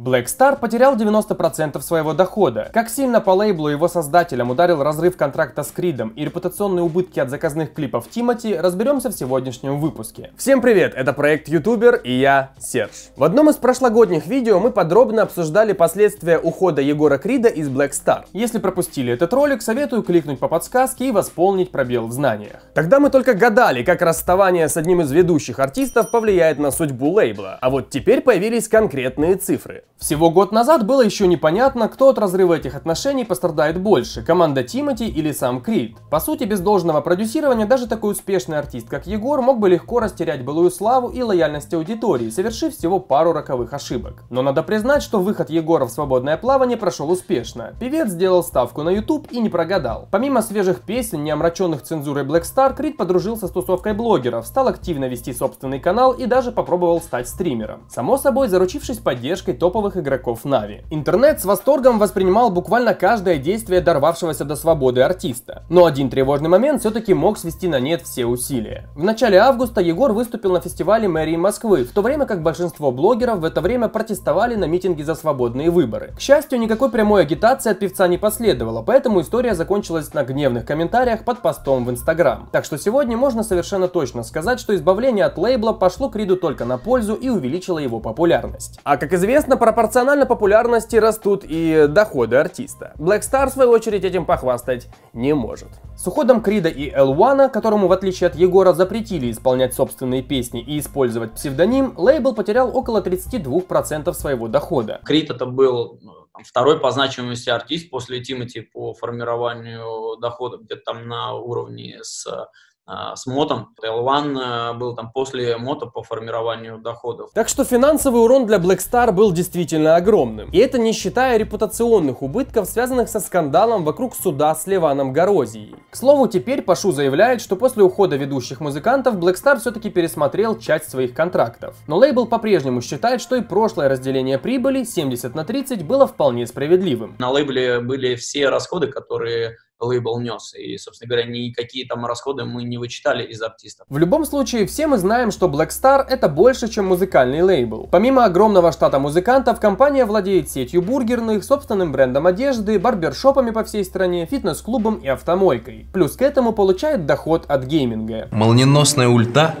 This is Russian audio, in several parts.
Black Star потерял 90% своего дохода. Как сильно по лейблу его создателям ударил разрыв контракта с Кридом и репутационные убытки от заказных клипов Тимати, разберемся в сегодняшнем выпуске. Всем привет, это проект Ютубер и я Серж. В одном из прошлогодних видео мы подробно обсуждали последствия ухода Егора Крида из Black Star. Если пропустили этот ролик, советую кликнуть по подсказке и восполнить пробел в знаниях. Тогда мы только гадали, как расставание с одним из ведущих артистов повлияет на судьбу лейбла. А вот теперь появились конкретные цифры. Всего год назад было еще непонятно, кто от разрыва этих отношений пострадает больше, команда Тимати или сам Крид. По сути, без должного продюсирования даже такой успешный артист, как Егор, мог бы легко растерять былую славу и лояльность аудитории, совершив всего пару роковых ошибок. Но надо признать, что выход Егора в свободное плавание прошел успешно. Певец сделал ставку на YouTube и не прогадал. Помимо свежих песен, не омраченных цензурой Black Star, Крид подружился с тусовкой блогеров, стал активно вести собственный канал и даже попробовал стать стримером. Само собой, заручившись поддержкой топовых топовых игроков Нави. Интернет с восторгом воспринимал буквально каждое действие дорвавшегося до свободы артиста. Но один тревожный момент все-таки мог свести на нет все усилия. В начале августа Егор выступил на фестивале мэрии Москвы, в то время как большинство блогеров в это время протестовали на митинге за свободные выборы. К счастью, никакой прямой агитации от певца не последовало, поэтому история закончилась на гневных комментариях под постом в Инстаграм. Так что сегодня можно совершенно точно сказать, что избавление от лейбла пошло Криду только на пользу и увеличило его популярность. А как известно, про пропорционально популярности растут и доходы артиста. Black Star, в свою очередь, этим похвастать не может. С уходом Крида и Элвана, которому, в отличие от Егора, запретили исполнять собственные песни и использовать псевдоним, лейбл потерял около 32% своего дохода. Крид это был ну, второй по значимости артист после Тимати по формированию дохода где-то там на уровне с а, с мотом. L1 а, был там после мота по формированию доходов. Так что финансовый урон для Black Star был действительно огромным. И это не считая репутационных убытков, связанных со скандалом вокруг суда с Леваном Горозией. К слову, теперь Пашу заявляет, что после ухода ведущих музыкантов Black Star все-таки пересмотрел часть своих контрактов. Но лейбл по-прежнему считает, что и прошлое разделение прибыли 70 на 30 было вполне справедливым. На лейбле были все расходы, которые лейбл нес. И, собственно говоря, никакие там расходы мы не вычитали из артистов. В любом случае, все мы знаем, что Black Star это больше, чем музыкальный лейбл. Помимо огромного штата музыкантов, компания владеет сетью бургерных, собственным брендом одежды, барбершопами по всей стране, фитнес-клубом и автомойкой. Плюс к этому получает доход от гейминга. Молниеносная ульта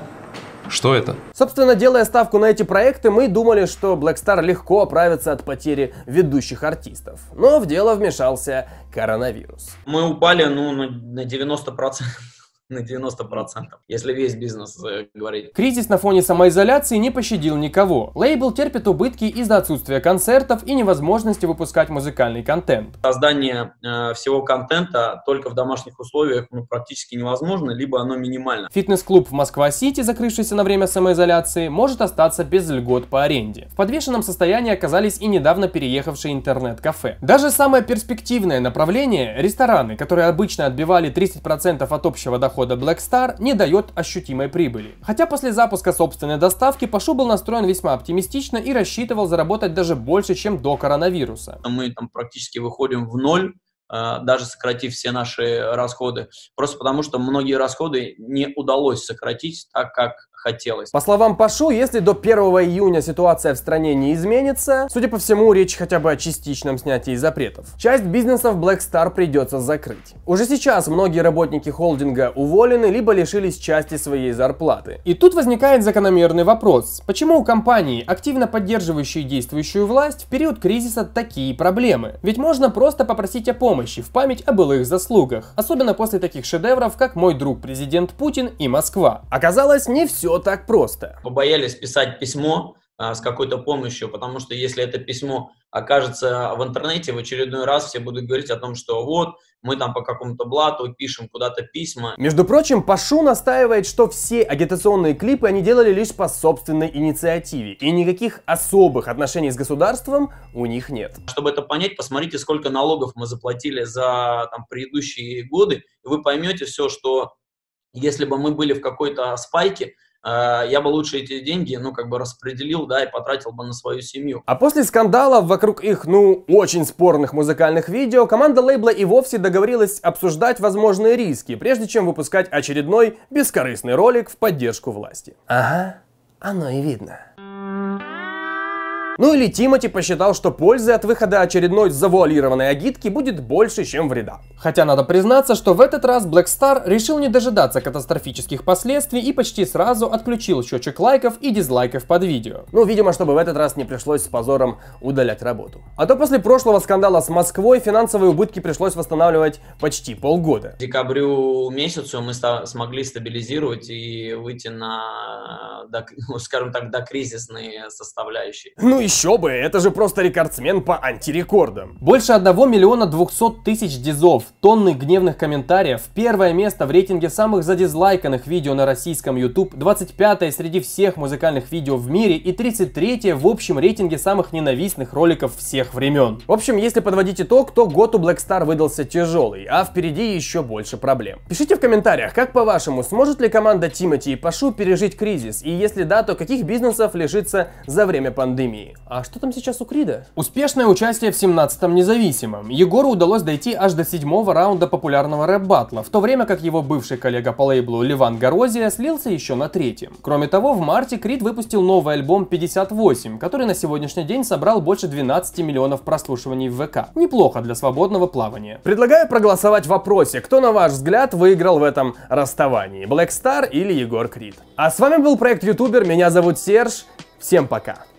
что это? Собственно, делая ставку на эти проекты, мы думали, что Blackstar легко оправится от потери ведущих артистов. Но в дело вмешался коронавирус. Мы упали ну, на 90% на 90%, если весь бизнес э, говорить. Кризис на фоне самоизоляции не пощадил никого. Лейбл терпит убытки из-за отсутствия концертов и невозможности выпускать музыкальный контент. Создание э, всего контента только в домашних условиях ну, практически невозможно, либо оно минимально. Фитнес-клуб в Москва-Сити, закрывшийся на время самоизоляции, может остаться без льгот по аренде. В подвешенном состоянии оказались и недавно переехавшие интернет-кафе. Даже самое перспективное направление – рестораны, которые обычно отбивали 30% от общего дохода ухода Black Star не дает ощутимой прибыли. Хотя после запуска собственной доставки Пашу был настроен весьма оптимистично и рассчитывал заработать даже больше, чем до коронавируса. Мы там практически выходим в ноль, а, даже сократив все наши расходы. Просто потому, что многие расходы не удалось сократить, так как хотелось. По словам Пашу, если до 1 июня ситуация в стране не изменится, судя по всему, речь хотя бы о частичном снятии запретов. Часть бизнесов Black Star придется закрыть. Уже сейчас многие работники холдинга уволены, либо лишились части своей зарплаты. И тут возникает закономерный вопрос. Почему у компании, активно поддерживающей действующую власть, в период кризиса такие проблемы? Ведь можно просто попросить о помощи в память о былых заслугах. Особенно после таких шедевров, как «Мой друг президент Путин» и «Москва». Оказалось, не все все так просто. Побоялись писать письмо а, с какой-то помощью, потому что если это письмо окажется в интернете, в очередной раз все будут говорить о том, что вот, мы там по какому-то блату пишем куда-то письма. Между прочим, Пашу настаивает, что все агитационные клипы они делали лишь по собственной инициативе, и никаких особых отношений с государством у них нет. Чтобы это понять, посмотрите, сколько налогов мы заплатили за там, предыдущие годы, и вы поймете все, что если бы мы были в какой-то спайке, Э, я бы лучше эти деньги, ну, как бы распределил, да, и потратил бы на свою семью. А после скандала вокруг их, ну, очень спорных музыкальных видео, команда лейбла и вовсе договорилась обсуждать возможные риски, прежде чем выпускать очередной бескорыстный ролик в поддержку власти. Ага, оно и видно. Ну или Тимати посчитал, что пользы от выхода очередной завуалированной агитки будет больше, чем вреда. Хотя надо признаться, что в этот раз Black Star решил не дожидаться катастрофических последствий и почти сразу отключил счетчик лайков и дизлайков под видео. Ну, видимо, чтобы в этот раз не пришлось с позором удалять работу. А то после прошлого скандала с Москвой финансовые убытки пришлось восстанавливать почти полгода. В декабрю месяцу мы смогли стабилизировать и выйти на, э, ну, скажем так, докризисные составляющие. Ну и еще бы, это же просто рекордсмен по антирекордам. Больше 1 миллиона 200 тысяч дизов, тонны гневных комментариев, первое место в рейтинге самых задизлайканных видео на российском YouTube, 25 среди всех музыкальных видео в мире и 33 в общем рейтинге самых ненавистных роликов всех времен. В общем, если подводить итог, то год у Black Star выдался тяжелый, а впереди еще больше проблем. Пишите в комментариях, как по-вашему, сможет ли команда Тимати и Пашу пережить кризис, и если да, то каких бизнесов лишится за время пандемии? А что там сейчас у Крида? Успешное участие в 17-м независимом. Егору удалось дойти аж до седьмого раунда популярного рэп-батла, в то время как его бывший коллега по лейблу Ливан Горозия слился еще на третьем. Кроме того, в марте Крид выпустил новый альбом 58, который на сегодняшний день собрал больше 12 миллионов прослушиваний в ВК. Неплохо для свободного плавания. Предлагаю проголосовать в вопросе, кто, на ваш взгляд, выиграл в этом расставании, Black Star или Егор Крид. А с вами был проект Ютубер, меня зовут Серж, всем пока.